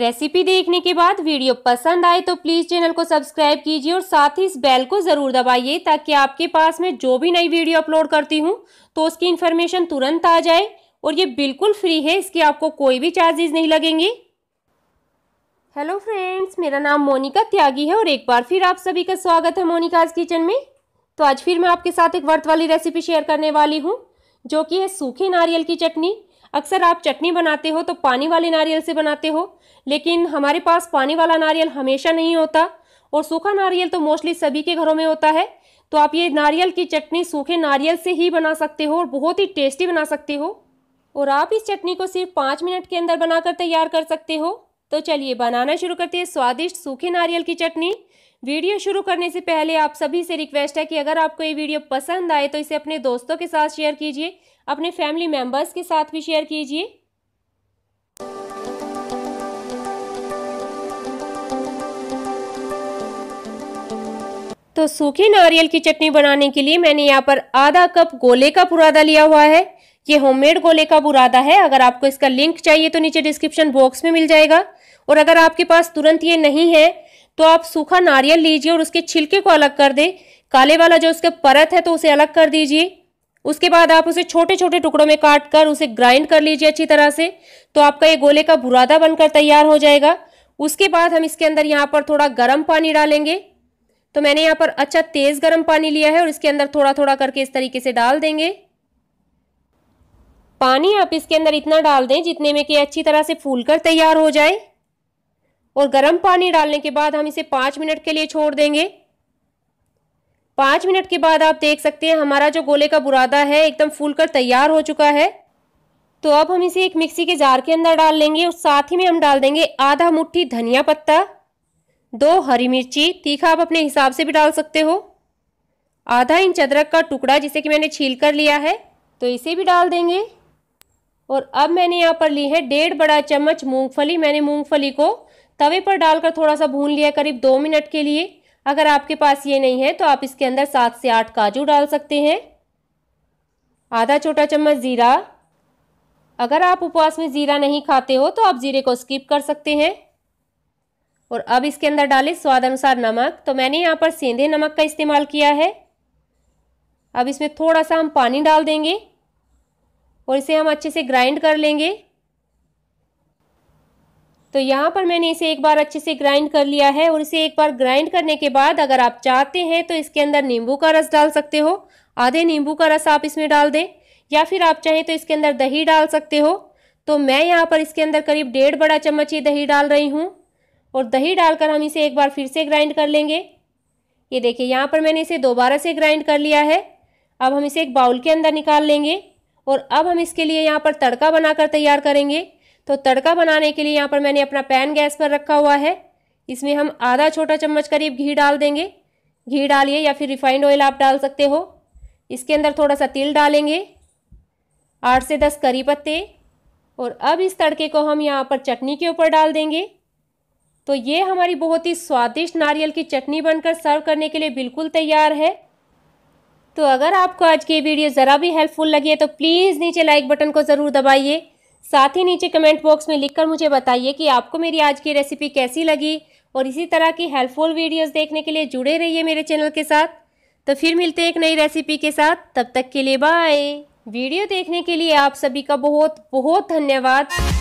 recipe देखने के बाद वीडियो पसंद आए तो प्लीज़ चैनल को सब्सक्राइब कीजिए और साथ ही इस बेल को ज़रूर दबाइए ताकि आपके पास में जो भी नई वीडियो अपलोड करती हूँ तो उसकी इन्फॉर्मेशन तुरंत आ जाए और ये बिल्कुल फ्री है इसके आपको कोई भी चार्जेज नहीं लगेंगे हेलो फ्रेंड्स मेरा नाम मोनिका त्यागी है और एक बार फिर आप सभी का स्वागत है मोनिकाज किचन में तो आज फिर मैं आपके साथ एक वर्त वाली रेसिपी शेयर करने वाली हूँ जो कि है सूखे नारियल की चटनी अक्सर आप चटनी बनाते हो तो पानी वाले नारियल से बनाते हो लेकिन हमारे पास पानी वाला नारियल हमेशा नहीं होता और सूखा नारियल तो मोस्टली सभी के घरों में होता है तो आप ये नारियल की चटनी सूखे नारियल से ही बना सकते हो और बहुत ही टेस्टी बना सकते हो और आप इस चटनी को सिर्फ पाँच मिनट के अंदर बनाकर तैयार कर सकते हो तो चलिए बनाना शुरू करते हैं स्वादिष्ट सूखे नारियल की चटनी वीडियो शुरू करने से पहले आप सभी से रिक्वेस्ट है कि अगर आपको ये वीडियो पसंद आए तो इसे अपने दोस्तों के साथ शेयर कीजिए अपने फैमिली मेम्बर्स के साथ भी शेयर कीजिए तो सूखे नारियल की चटनी बनाने के लिए मैंने यहाँ पर आधा कप गोले का पुरादा लिया हुआ है ये होममेड गोले का बुरादा है अगर आपको इसका लिंक चाहिए तो नीचे डिस्क्रिप्शन बॉक्स में मिल जाएगा और अगर आपके पास तुरंत ये नहीं है तो आप सूखा नारियल लीजिए और उसके छिलके को अलग कर दें काले वाला जो उसके परत है तो उसे अलग कर दीजिए उसके बाद आप उसे छोटे छोटे टुकड़ों में काट कर उसे ग्राइंड कर लीजिए अच्छी तरह से तो आपका ये गोले का बुरादा बनकर तैयार हो जाएगा उसके बाद हम इसके अंदर यहाँ पर थोड़ा गर्म पानी डालेंगे तो मैंने यहाँ पर अच्छा तेज़ गर्म पानी लिया है और इसके अंदर थोड़ा थोड़ा करके इस तरीके से डाल देंगे पानी आप इसके अंदर इतना डाल दें जितने में कि अच्छी तरह से फूल कर तैयार हो जाए और गर्म पानी डालने के बाद हम इसे पाँच मिनट के लिए छोड़ देंगे पाँच मिनट के बाद आप देख सकते हैं हमारा जो गोले का बुरादा है एकदम फूल कर तैयार हो चुका है तो अब हम इसे एक मिक्सी के जार के अंदर डाल लेंगे और साथ ही में हम डाल देंगे आधा मुट्ठी धनिया पत्ता दो हरी मिर्ची तीखा आप अपने हिसाब से भी डाल सकते हो आधा इंच अदरक का टुकड़ा जिसे कि मैंने छील कर लिया है तो इसे भी डाल देंगे और अब मैंने यहाँ पर ली है डेढ़ बड़ा चम्मच मूंगफली मैंने मूंगफली को तवे पर डालकर थोड़ा सा भून लिया करीब दो मिनट के लिए अगर आपके पास ये नहीं है तो आप इसके अंदर सात से आठ काजू डाल सकते हैं आधा छोटा चम्मच ज़ीरा अगर आप उपवास में ज़ीरा नहीं खाते हो तो आप ज़ीरे को स्किप कर सकते हैं और अब इसके अंदर डालें स्वाद अनुसार नमक तो मैंने यहाँ पर सेंधे नमक का इस्तेमाल किया है अब इसमें थोड़ा सा हम पानी डाल देंगे और इसे हम अच्छे से ग्राइंड कर लेंगे तो यहाँ पर मैंने इसे एक बार अच्छे से ग्राइंड कर लिया है और इसे एक बार ग्राइंड करने के बाद अगर आप चाहते हैं तो इसके अंदर नींबू का रस डाल सकते हो आधे नींबू का रस आप इसमें डाल दें या फिर आप चाहें तो इसके अंदर दही डाल सकते हो तो मैं यहाँ पर इसके अंदर करीब डेढ़ बड़ा चम्मच ये दही डाल रही हूँ और दही डालकर हम इसे एक बार फिर से ग्राइंड कर लेंगे ये देखिए यहाँ पर मैंने इसे दोबारा से ग्राइंड कर लिया है अब हम इसे एक बाउल के अंदर निकाल लेंगे और अब हम इसके लिए यहाँ पर तड़का बनाकर तैयार करेंगे तो तड़का बनाने के लिए यहाँ पर मैंने अपना पैन गैस पर रखा हुआ है इसमें हम आधा छोटा चम्मच करीब घी डाल देंगे घी डालिए या फिर रिफाइंड ऑयल आप डाल सकते हो इसके अंदर थोड़ा सा तिल डालेंगे आठ से दस करी पत्ते और अब इस तड़के को हम यहाँ पर चटनी के ऊपर डाल देंगे तो ये हमारी बहुत ही स्वादिष्ट नारियल की चटनी बनकर सर्व करने के लिए बिल्कुल तैयार है तो अगर आपको आज की वीडियो ज़रा भी हेल्पफुल लगी है तो प्लीज़ नीचे लाइक बटन को ज़रूर दबाइए साथ ही नीचे कमेंट बॉक्स में लिखकर मुझे बताइए कि आपको मेरी आज की रेसिपी कैसी लगी और इसी तरह की हेल्पफुल वीडियोस देखने के लिए जुड़े रहिए मेरे चैनल के साथ तो फिर मिलते हैं एक नई रेसिपी के साथ तब तक के लिए बाय वीडियो देखने के लिए आप सभी का बहुत बहुत धन्यवाद